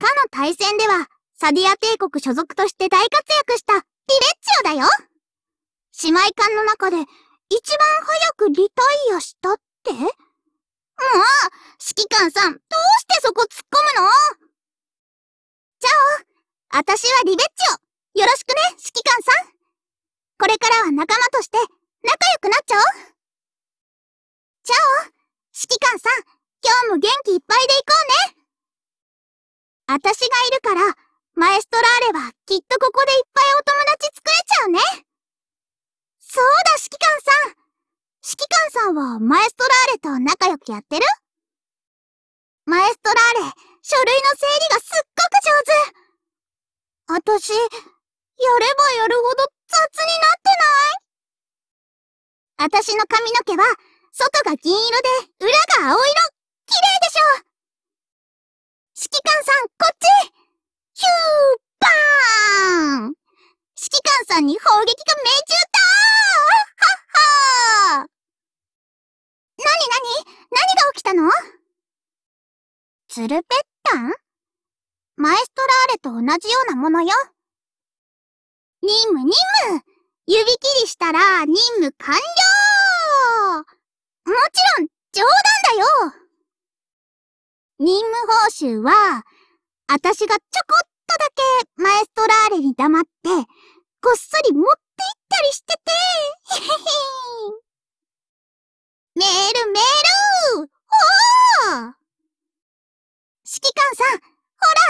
かの対戦では、サディア帝国所属として大活躍したディレッチオだよ姉妹艦の中で一番早くリタイアしたってもう指揮官さん、どうしてそこ突っ込むのチャオ私はリベッチオよろしくね、指揮官さんこれからは仲間として仲良くなっちゃおうチャオ指揮官さん、今日も元気いっぱいで行こうね私がいるから、マエストラーレはきっとここでいっぱいお友達作れちゃうね。そうだ、指揮官さん。指揮官さんはマエストラーレと仲良くやってるマエストラーレ、書類の整理がすっごく上手。私、やればやるほど雑になってない私の髪の毛は、外が銀色で、裏が青色。綺麗でしょんに砲撃が命中だーはっはーなになに何が起きたのツルペッタンマエストラーレと同じようなものよ。任務任務指切りしたら任務完了もちろん冗談だよ任務報酬は、私がちょこっとだけマエストラーレに黙って、こっそり持って行ったりしてて。メールメールおー指揮官さん、ほ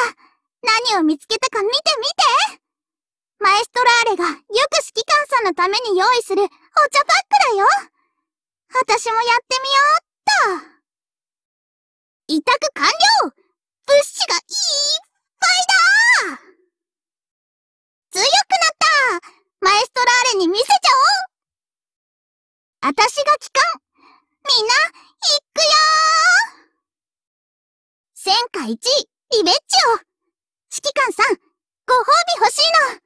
ら何を見つけたか見て見てマエストラーレがよく指揮官さんのために用意するお茶パックだよ私もやってみようっと委託完了物資がいっ私が帰還みんな、行くよー戦火1位、リベッジを指揮官さん、ご褒美欲しいの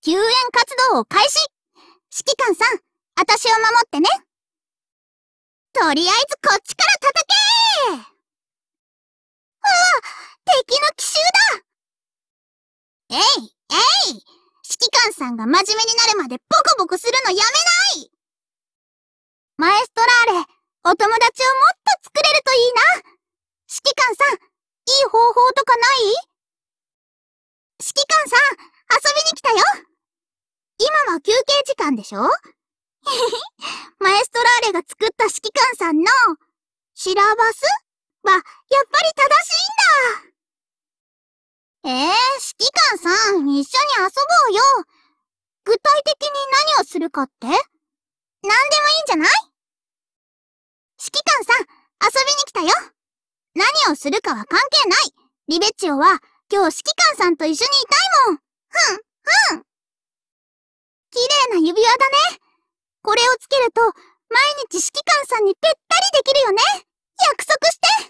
救援活動を開始指揮官さん、私を守ってねとりあえずこっちから叩けーうわ敵の奇襲だえいえい指揮官さんが真面目になるまでボコボコするのやめないマエストラーレ、お友達をもっと作れるといいな指揮官さん、いい方法とかない指揮官さん、遊びに来たよ今は休憩時間でしょ マエストラーレが作った指揮官さんの、シラバスは、やっぱり正しいんだええー、指揮官さん、一緒に遊ぼうよ具体的に何をするかって何でもいいんじゃないするかは関係ないリベッチオは今日指揮官さんと一緒にいたいもんふん、ふん綺麗な指輪だねこれをつけると毎日指揮官さんにぺったりできるよね約束して